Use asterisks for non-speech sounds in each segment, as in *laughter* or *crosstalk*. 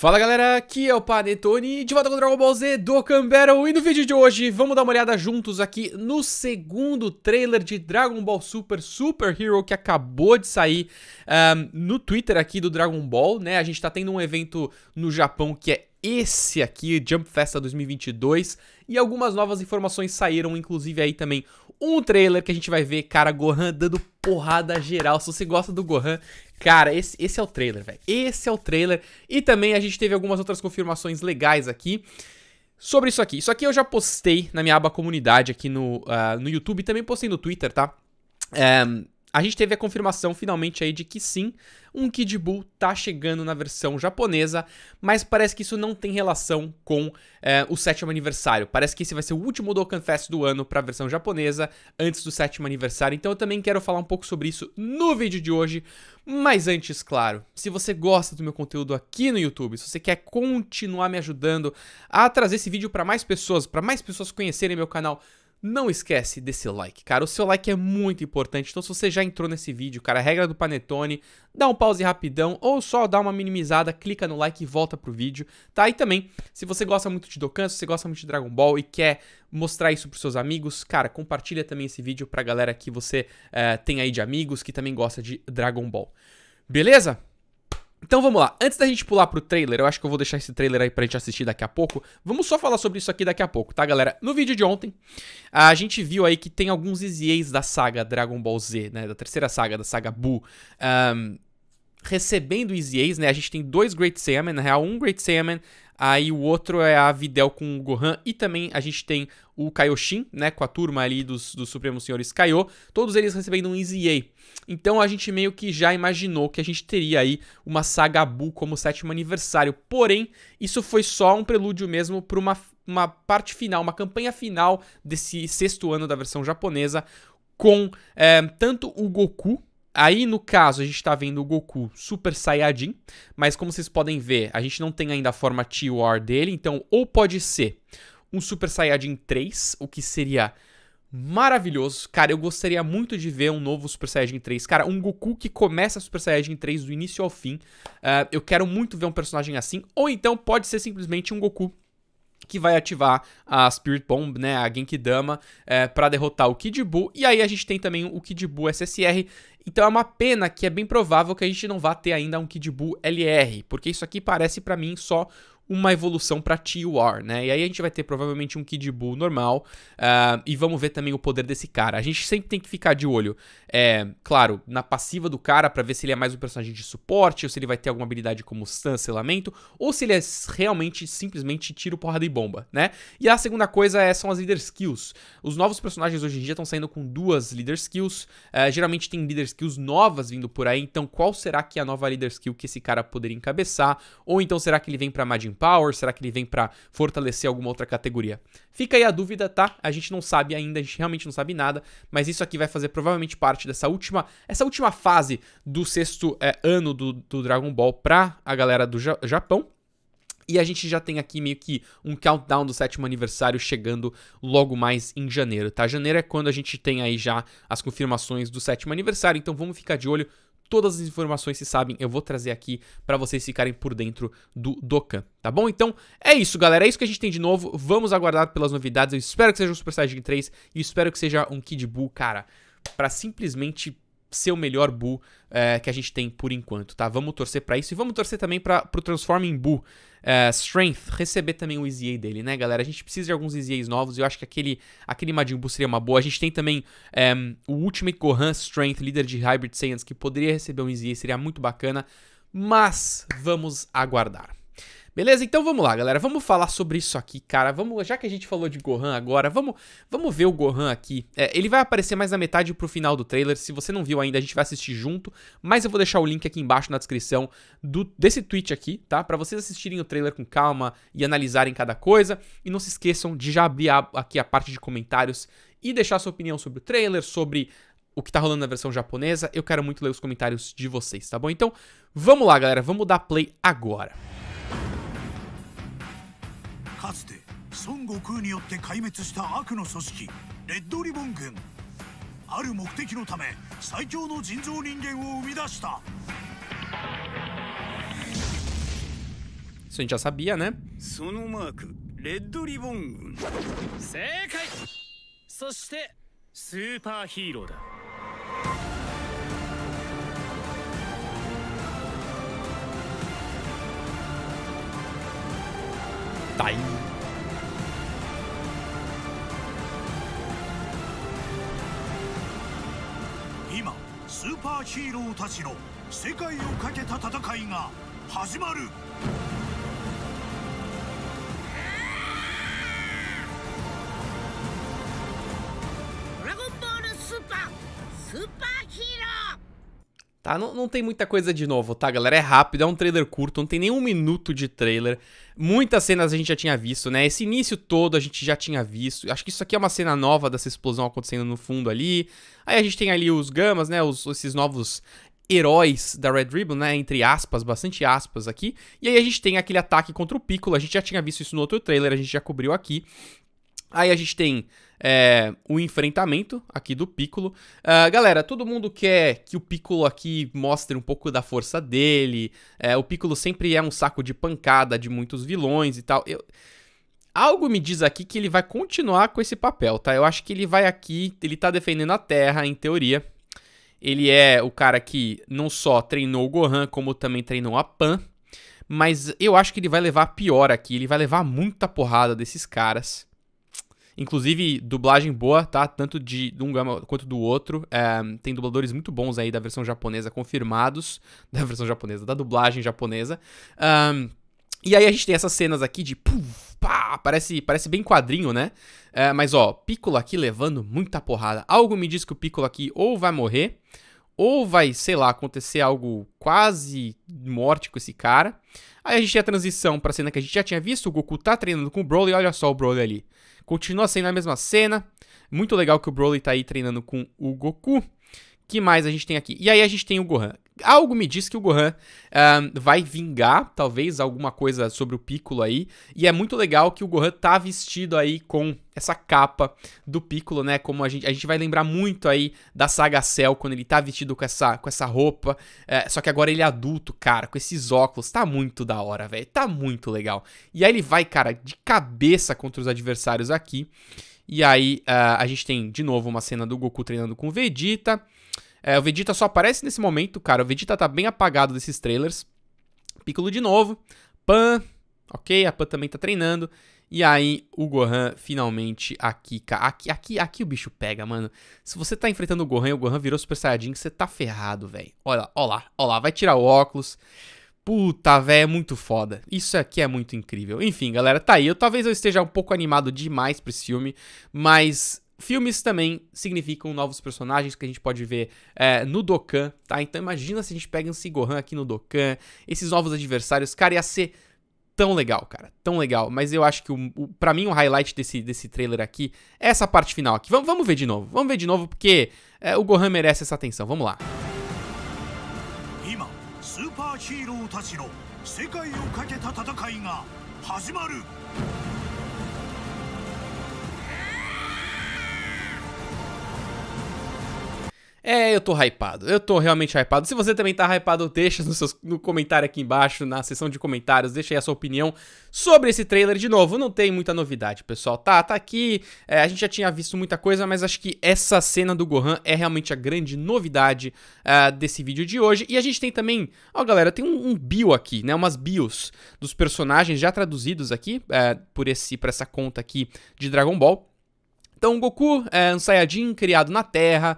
Fala galera, aqui é o Panetone de volta com o Dragon Ball Z do Cambero e no vídeo de hoje vamos dar uma olhada juntos aqui no segundo trailer de Dragon Ball Super Super Hero que acabou de sair um, ah, no Twitter aqui do Dragon Ball, né? A gente tá tendo um evento no Japão que é esse aqui, Jump Festa 2022, e algumas novas informações saíram, inclusive aí também um trailer que a gente vai ver, cara, Gohan dando porrada geral. Se você gosta do Gohan, cara, esse, esse é o trailer, velho. Esse é o trailer. E também a gente teve algumas outras confirmações legais aqui. Sobre isso aqui. Isso aqui eu já postei na minha aba comunidade aqui no, uh, no YouTube. Também postei no Twitter, tá? Um, a gente teve a confirmação finalmente aí de que sim, um Kid Buu tá chegando na versão japonesa, mas parece que isso não tem relação com é, o sétimo aniversário. Parece que esse vai ser o último Dokkan Fest do ano para a versão japonesa, antes do sétimo aniversário. Então eu também quero falar um pouco sobre isso no vídeo de hoje. Mas antes, claro, se você gosta do meu conteúdo aqui no YouTube, se você quer continuar me ajudando a trazer esse vídeo para mais pessoas, para mais pessoas conhecerem meu canal não esquece desse like, cara. O seu like é muito importante. Então, se você já entrou nesse vídeo, cara, regra do Panetone, dá um pause rapidão ou só dá uma minimizada, clica no like e volta pro vídeo, tá? E também, se você gosta muito de Dokkan, se você gosta muito de Dragon Ball e quer mostrar isso pros seus amigos, cara, compartilha também esse vídeo pra galera que você é, tem aí de amigos que também gosta de Dragon Ball. Beleza? Então vamos lá, antes da gente pular pro trailer, eu acho que eu vou deixar esse trailer aí pra gente assistir daqui a pouco. Vamos só falar sobre isso aqui daqui a pouco, tá, galera? No vídeo de ontem, a gente viu aí que tem alguns EZAs da saga Dragon Ball Z, né? Da terceira saga, da saga Buu. Um, recebendo EZAs, né? A gente tem dois Great Saiyaman, na real, um Great Saiyaman Aí o outro é a Videl com o Gohan. E também a gente tem o Kaioshin, né? Com a turma ali dos, dos Supremos Senhores Kaiô. Todos eles recebendo um Easy Então a gente meio que já imaginou que a gente teria aí uma saga Buu como sétimo aniversário. Porém, isso foi só um prelúdio mesmo para uma, uma parte final, uma campanha final desse sexto ano da versão japonesa. Com é, tanto o Goku Aí, no caso, a gente tá vendo o Goku Super Saiyajin, mas como vocês podem ver, a gente não tem ainda a forma T-War dele, então ou pode ser um Super Saiyajin 3, o que seria maravilhoso. Cara, eu gostaria muito de ver um novo Super Saiyajin 3. Cara, um Goku que começa Super Saiyajin 3 do início ao fim. Uh, eu quero muito ver um personagem assim. Ou então pode ser simplesmente um Goku que vai ativar a Spirit Bomb, né, a Genkidama, é, eh, para derrotar o Kid Buu. E aí a gente tem também o Kid Buu SSR, então é uma pena que é bem provável que a gente não vá ter ainda um Kid Buu LR, porque isso aqui parece para mim só uma evolução para TUR, né? E aí a gente vai ter provavelmente um Kid Buu normal uh, e vamos ver também o poder desse cara. A gente sempre tem que ficar de olho, é, claro, na passiva do cara para ver se ele é mais um personagem de suporte ou se ele vai ter alguma habilidade como cancelamento ou se ele é realmente simplesmente tiro, porrada e bomba, né? E a segunda coisa é, são as leader skills. Os novos personagens hoje em dia estão saindo com duas leader skills. Uh, geralmente tem leader skills novas vindo por aí, então qual será que é a nova leader skill que esse cara poderia encabeçar? Ou então será que ele vem para Majin Power? Será que ele vem para fortalecer alguma outra categoria? Fica aí a dúvida, tá? A gente não sabe ainda, a gente realmente não sabe nada, mas isso aqui vai fazer provavelmente parte dessa última, essa última fase do sexto é, ano do, do Dragon Ball pra a galera do ja Japão. E a gente já tem aqui meio que um countdown do sétimo aniversário chegando logo mais em janeiro, tá? Janeiro é quando a gente tem aí já as confirmações do sétimo aniversário, então vamos ficar de olho todas as informações, se sabem, eu vou trazer aqui para vocês ficarem por dentro do Dokkan, tá bom? Então, é isso, galera, é isso que a gente tem de novo, vamos aguardar pelas novidades, eu espero que seja um Super Saiyajin 3 e espero que seja um Kid Buu, cara, para simplesmente ser o melhor Buu é, que a gente tem por enquanto, tá? Vamos torcer para isso e vamos torcer também para pro Transforming Buu é, Strength receber também o EZA dele, né, galera? A gente precisa de alguns EZAs novos e eu acho que aquele, aquele Majin Buu seria uma boa. A gente tem também é, o Ultimate Gohan Strength, líder de Hybrid Saiyans, que poderia receber um EZA, seria muito bacana, mas vamos aguardar. Beleza? Então vamos lá, galera. Vamos falar sobre isso aqui, cara. Vamos, já que a gente falou de Gohan agora, vamos, vamos ver o Gohan aqui. É, ele vai aparecer mais na metade pro final do trailer. Se você não viu ainda, a gente vai assistir junto, mas eu vou deixar o link aqui embaixo na descrição do, desse tweet aqui, tá? Para vocês assistirem o trailer com calma e analisarem cada coisa. E não se esqueçam de já abrir a, aqui a parte de comentários e deixar sua opinião sobre o trailer, sobre o que tá rolando na versão japonesa. Eu quero muito ler os comentários de vocês, tá bom? Então, vamos lá, galera. Vamos dar play agora. かつて孫悟空によって壊滅した悪の組織レッドリボン軍ある目的のため最強の人造人間を生み出した Isso a gente já sabia, né? そのマーク、レッドリボン軍。正解そしてスーパーヒーローだ。t a 今スーパーヒーローたちの世界をかけた戦いが始まる Tá? Não, não tem muita coisa de novo, tá, galera? É rápido, é um trailer curto, não tem nenhum minuto de trailer. Muitas cenas a gente já tinha visto, né? Esse início todo a gente já tinha visto. Acho que isso aqui é uma cena nova dessa explosão acontecendo no fundo ali. Aí a gente tem ali os gamas, né? Os, esses novos heróis da Red Ribbon, né? Entre aspas, bastante aspas aqui. E aí a gente tem aquele ataque contra o Piccolo. A gente já tinha visto isso no outro trailer, a gente já cobriu aqui. Aí a gente tem é, o enfrentamento aqui do Piccolo. Uh, galera, todo mundo quer que o Piccolo aqui mostre um pouco da força dele. É, o Piccolo sempre é um saco de pancada de muitos vilões e tal. Eu... Algo me diz aqui que ele vai continuar com esse papel, tá? Eu acho que ele vai aqui, ele tá defendendo a Terra, em teoria. Ele é o cara que não só treinou o Gohan, como também treinou a Pan. Mas eu acho que ele vai levar pior aqui, ele vai levar muita porrada desses caras. Inclusive, dublagem boa, tá? Tanto de, um gama quanto do outro. É, tem dubladores muito bons aí da versão japonesa confirmados. *laughs* Da versão japonesa, da dublagem japonesa. Um, e aí a gente tem essas cenas aqui de puf, pá, parece, parece bem quadrinho, né? É, mas ó, Piccolo aqui levando muita porrada. Algo me diz que o Piccolo aqui ou vai morrer, ou vai, sei lá, acontecer algo quase morte com esse cara. Aí a gente tem a transição pra cena que a gente já tinha visto, o Goku tá treinando com o Broly, olha só o Broly ali. Continua sendo a mesma cena. Muito legal que o Broly tá aí treinando com o Goku. Que mais a gente tem aqui? E aí a gente tem o Gohan algo me diz que o Gohan ah, vai vingar, talvez, alguma coisa sobre o Piccolo aí. E é muito legal que o Gohan tá vestido aí com essa capa do Piccolo, né? Como a gente, a gente vai lembrar muito aí da saga Cell, quando ele tá vestido com essa, com essa roupa. É, só que agora ele é adulto, cara, com esses óculos. Tá muito da hora, velho. Tá muito legal. E aí ele vai, cara, de cabeça contra os adversários aqui. E aí uh, a gente tem de novo uma cena do Goku treinando com o Vegeta. É, o Vegeta só aparece nesse momento, cara. O Vegeta tá bem apagado desses trailers. Piccolo de novo. Pan, ok? A Pan também tá treinando. E aí, o Gohan finalmente aqui, cara. Aqui, aqui, aqui o bicho pega, mano. Se você tá enfrentando o Gohan e o Gohan virou Super Saiyajin, você tá ferrado, velho. Olha lá, olha lá, olha lá. Vai tirar o óculos. Puta, velho, é muito foda. Isso aqui é muito incrível. Enfim, galera, tá aí. Eu, talvez eu esteja um pouco animado demais pra esse filme, mas Filmes também significam novos personagens que a gente pode ver é, no Dokkan, tá? Então imagina se a gente pega um Sigohan aqui no Dokkan, esses novos adversários, cara, ia ser tão legal, cara, tão legal. Mas eu acho que, o, o, para mim, o highlight desse, desse trailer aqui é essa parte final aqui. Vamos, vamos ver de novo, vamos ver de novo, porque é, o Gohan merece essa atenção, vamos lá. Agora, É, eu tô hypado. Eu tô realmente hypado. Se você também tá hypado, deixa no, seus, no comentário aqui embaixo, na seção de comentários, deixa aí a sua opinião sobre esse trailer. De novo, não tem muita novidade, pessoal. Tá, tá aqui. É, a gente já tinha visto muita coisa, mas acho que essa cena do Gohan é realmente a grande novidade uh, desse vídeo de hoje. E a gente tem também, ó, galera, tem um, um bio aqui, né? Umas bios dos personagens já traduzidos aqui uh, por esse, por essa conta aqui de Dragon Ball. Então, o Goku é um Saiyajin criado na Terra,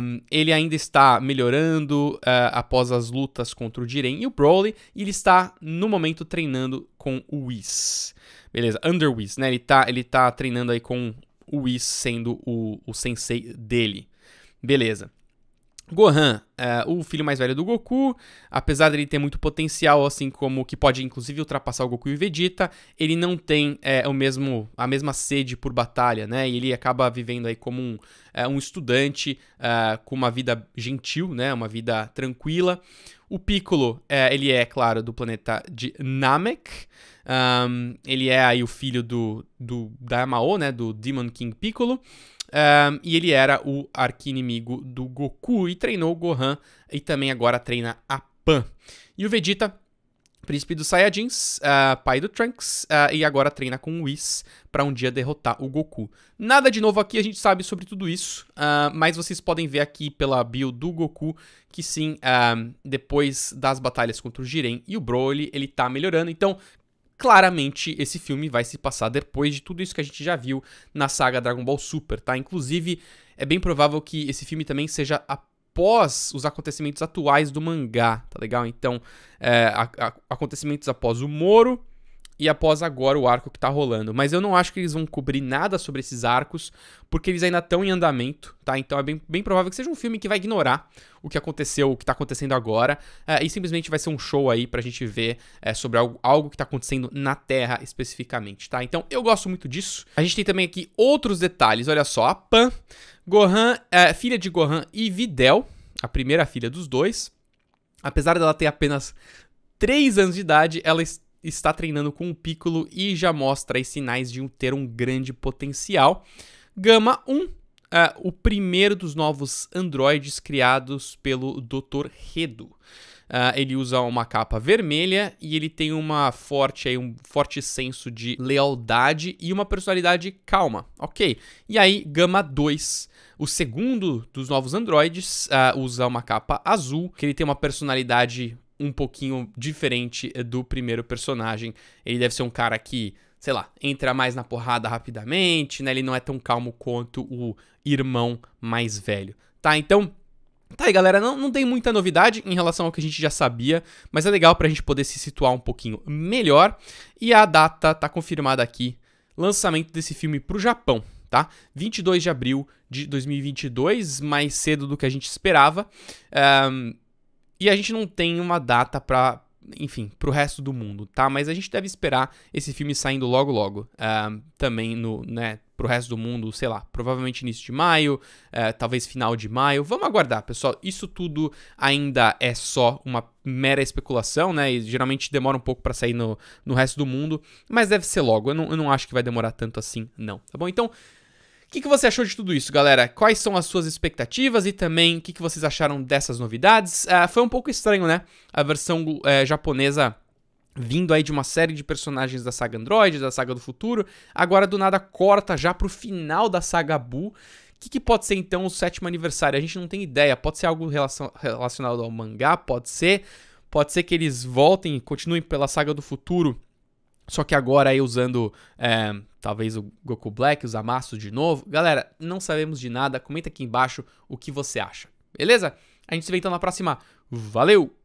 um, ele ainda está melhorando uh, após as lutas contra o Jiren e o Broly, e ele está, no momento, treinando com o Whis. Beleza, Under Whis, né? Ele está ele tá treinando aí com o Whis sendo o, o sensei dele. Beleza. Gohan é o filho mais velho do Goku, apesar dele ter muito potencial, assim como que pode inclusive ultrapassar o Goku e o Vegeta, ele não tem é, o mesmo, a mesma sede por batalha, né? E ele acaba vivendo aí como um, é, um estudante é, com uma vida gentil, né? Uma vida tranquila. O Piccolo, é, ele é, claro, do planeta de Namek. Um, ele é aí o filho do, do Daimao, né? Do Demon King Piccolo. Um, e ele era o arqui-inimigo do Goku e treinou o Gohan e também agora treina a Pan. E o Vegeta príncipe dos Saiyajins, uh, pai do Trunks, uh, e agora treina com o Whis para um dia derrotar o Goku. Nada de novo aqui, a gente sabe sobre tudo isso, uh, mas vocês podem ver aqui pela bio do Goku que sim, depois das batalhas contra o Jiren e o Broly, ele tá melhorando. Então, claramente esse filme vai se passar depois de tudo isso que a gente já viu na saga Dragon Ball Super, tá? Inclusive, é bem provável que esse filme também seja após os acontecimentos atuais do mangá, tá legal? Então, é, a, a, acontecimentos após o Moro e após agora o arco que tá rolando. Mas eu não acho que eles vão cobrir nada sobre esses arcos, porque eles ainda estão em andamento, tá? Então é bem, bem provável que seja um filme que vai ignorar o que aconteceu, o que tá acontecendo agora, uh, e simplesmente vai ser um show aí pra gente ver uh, sobre algo, algo que tá acontecendo na Terra especificamente, tá? Então eu gosto muito disso. A gente tem também aqui outros detalhes, olha só, a Pan, Gohan, uh, filha de Gohan e Videl, a primeira filha dos dois, apesar dela ter apenas 3 anos de idade, ela está está treinando com o Piccolo e já mostra aí sinais de ter um grande potencial. Gama 1, ah, o primeiro dos novos androides criados pelo Dr. Redo. Uh, ele usa uma capa vermelha e ele tem uma forte, aí, um forte senso de lealdade e uma personalidade calma, ok? E aí, Gama 2, o segundo dos novos androides, uh, usa uma capa azul, que ele tem uma personalidade um pouquinho diferente eh, do primeiro personagem. Ele deve ser um cara que, sei lá, entra mais na porrada rapidamente, né? Ele não é tão calmo quanto o irmão mais velho. Tá, então Tá aí, galera, não, não tem muita novidade em relação ao que a gente já sabia, mas é legal pra gente poder se situar um pouquinho melhor. E a data tá confirmada aqui, lançamento desse filme pro Japão, tá? 22 de abril de 2022, mais cedo do que a gente esperava. Um, e a gente não tem uma data para enfim, pro resto do mundo, tá? Mas a gente deve esperar esse filme saindo logo logo. Uh, também no, né, pro resto do mundo, sei lá, provavelmente início de maio, uh, talvez final de maio. Vamos aguardar, pessoal. Isso tudo ainda é só uma mera especulação, né? E geralmente demora um pouco para sair no, no resto do mundo, mas deve ser logo. Eu não, eu não acho que vai demorar tanto assim, não. Tá bom? Então. O que, que você achou de tudo isso, galera? Quais são as suas expectativas e também o que, que vocês acharam dessas novidades? Ah, foi um pouco estranho, né? A versão eh, japonesa vindo aí de uma série de personagens da saga Android, da saga do futuro, agora do nada corta já pro final da saga Buu. O que, que, pode ser então o sétimo aniversário? A gente não tem ideia. Pode ser algo relacionado ao mangá, pode ser. Pode ser que eles voltem e continuem pela saga do futuro. Só que agora aí usando é, talvez o Goku Black, os Amassos de novo. Galera, não sabemos de nada. Comenta aqui embaixo o que você acha. Beleza? A gente se vê então na próxima. Valeu!